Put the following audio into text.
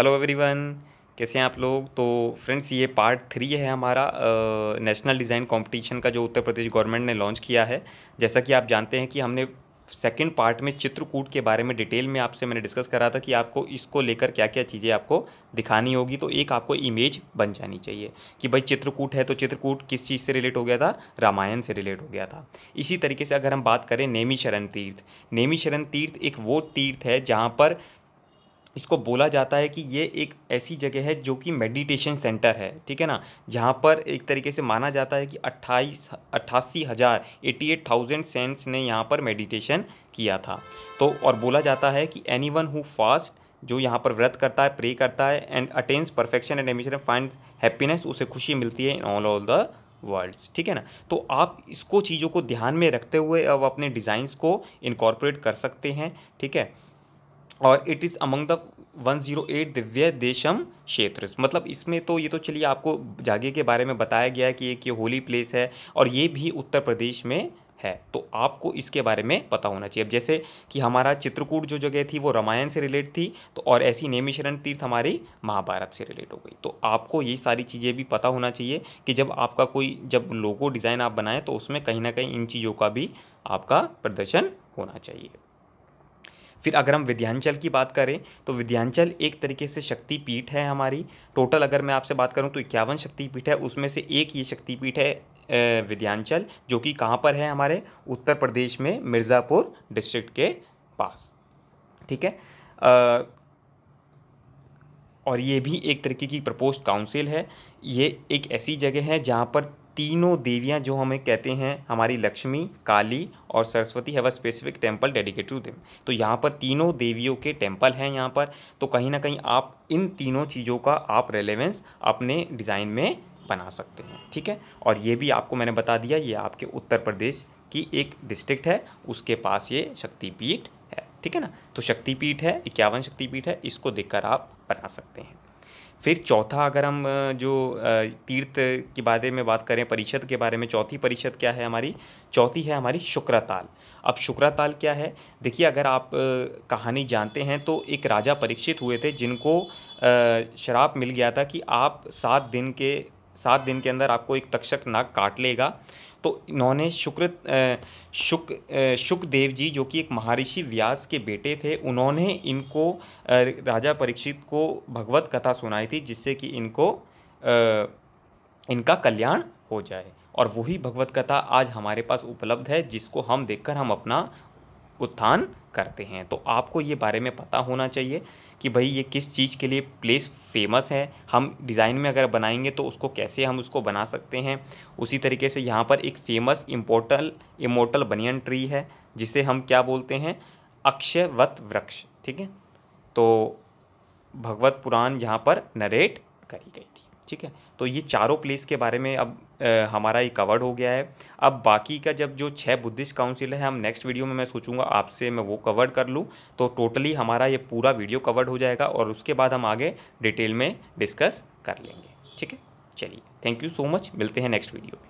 hello everyone कैसे हैं आप लोग तो फ्रेंड्स ये पार्ट थ्री है हमारा नेशनल डिज़ाइन कंपटीशन का जो उत्तर प्रदेश गवर्नमेंट ने लॉन्च किया है जैसा कि आप जानते हैं कि हमने सेकेंड पार्ट में चित्रकूट के बारे में डिटेल में आपसे मैंने डिस्कस करा था कि आपको इसको लेकर क्या क्या चीज़ें आपको दिखानी होगी तो एक आपको इमेज बन जानी चाहिए कि भाई चित्रकूट है तो चित्रकूट किस चीज़ से रिलेट हो गया था रामायण से रिलेट हो गया था इसी तरीके से अगर हम बात करें नेमी शरण तीर्थ नेमी शरण तीर्थ एक वो तीर्थ है जहाँ पर इसको बोला जाता है कि ये एक ऐसी जगह है जो कि मेडिटेशन सेंटर है ठीक है ना जहाँ पर एक तरीके से माना जाता है कि अट्ठाईस अट्ठासी हज़ार एटी एट थाउजेंड सेंट्स ने यहाँ पर मेडिटेशन किया था तो और बोला जाता है कि एनी वन हु फास्ट जो यहाँ पर व्रत करता है प्रे करता है and attains perfection and emission find happiness उसे खुशी मिलती है in all all the worlds ठीक है ना तो आप इसको चीज़ों को ध्यान में रखते हुए अब अपने डिज़ाइंस को इनकॉर्पोरेट कर सकते हैं ठीक है और इट इज़ अमंग द 108 दिव्य देशम क्षेत्र मतलब इसमें तो ये तो चलिए आपको जागे के बारे में बताया गया है कि एक ये होली प्लेस है और ये भी उत्तर प्रदेश में है तो आपको इसके बारे में पता होना चाहिए अब जैसे कि हमारा चित्रकूट जो जगह थी वो रामायण से रिलेट थी तो और ऐसी नेमिशरण तीर्थ हमारी महाभारत से रिलेट हो गई तो आपको ये सारी चीज़ें भी पता होना चाहिए कि जब आपका कोई जब लोगो डिज़ाइन आप बनाएं तो उसमें कहीं ना कहीं इन चीज़ों का भी आपका प्रदर्शन होना चाहिए फिर अगर हम विध्यांचल की बात करें तो विध्यांचल एक तरीके से शक्तिपीठ है हमारी टोटल अगर मैं आपसे बात करूँ तो इक्यावन शक्तिपीठ है उसमें से एक ये शक्तिपीठ है विध्यांचल जो कि कहाँ पर है हमारे उत्तर प्रदेश में मिर्ज़ापुर डिस्ट्रिक्ट के पास ठीक है और ये भी एक तरीके की प्रपोस्ट काउंसिल है ये एक ऐसी जगह है जहाँ पर तीनों देवियाँ जो हमें कहते हैं हमारी लक्ष्मी काली और Saraswati have a specific temple dedicate to them तो यहाँ पर तीनों देवियों के टेम्पल हैं यहाँ पर तो कहीं ना कहीं आप इन तीनों चीज़ों का आप रेलेवेंस अपने डिज़ाइन में बना सकते हैं ठीक है और ये भी आपको मैंने बता दिया ये आपके उत्तर प्रदेश की एक डिस्ट्रिक्ट है उसके पास ये शक्तिपीठ ठीक है ना तो शक्तिपीठ है इक्यावन शक्तिपीठ है इसको देखकर आप बना सकते हैं फिर चौथा अगर हम जो तीर्थ के बारे में बात करें परिषद के बारे में चौथी परिषद क्या है हमारी चौथी है हमारी शुक्राताल अब शुक्राताल क्या है देखिए अगर आप कहानी जानते हैं तो एक राजा परीक्षित हुए थे जिनको शराब मिल गया था कि आप सात दिन के सात दिन के अंदर आपको एक तक्षक नाग काट लेगा तो इन्होंने शुक्र शुक शुकदेव जी जो कि एक महर्षि व्यास के बेटे थे उन्होंने इनको राजा परीक्षित को भगवत कथा सुनाई थी जिससे कि इनको इनका कल्याण हो जाए और वही भगवत कथा आज हमारे पास उपलब्ध है जिसको हम देखकर हम अपना उत्थान करते हैं तो आपको ये बारे में पता होना चाहिए कि भाई ये किस चीज़ के लिए प्लेस फेमस है हम डिज़ाइन में अगर बनाएंगे तो उसको कैसे हम उसको बना सकते हैं उसी तरीके से यहाँ पर एक famous immortal immortal banyan tree है जिसे हम क्या बोलते हैं अक्षयवत वृक्ष ठीक है तो भगवत पुराण यहाँ पर नरेट करी गई थी ठीक है तो ये चारों प्लेस के बारे में अब आ, हमारा ये कवर्ड हो गया है अब बाकी का जब जो छः बुद्धिस्ट काउंसिल है हम नेक्स्ट वीडियो में मैं सोचूंगा आपसे मैं वो कवर कर लूँ तो टोटली हमारा ये पूरा वीडियो कवर्ड हो जाएगा और उसके बाद हम आगे डिटेल में डिस्कस कर लेंगे ठीक है चलिए थैंक यू सो मच मिलते हैं नेक्स्ट वीडियो में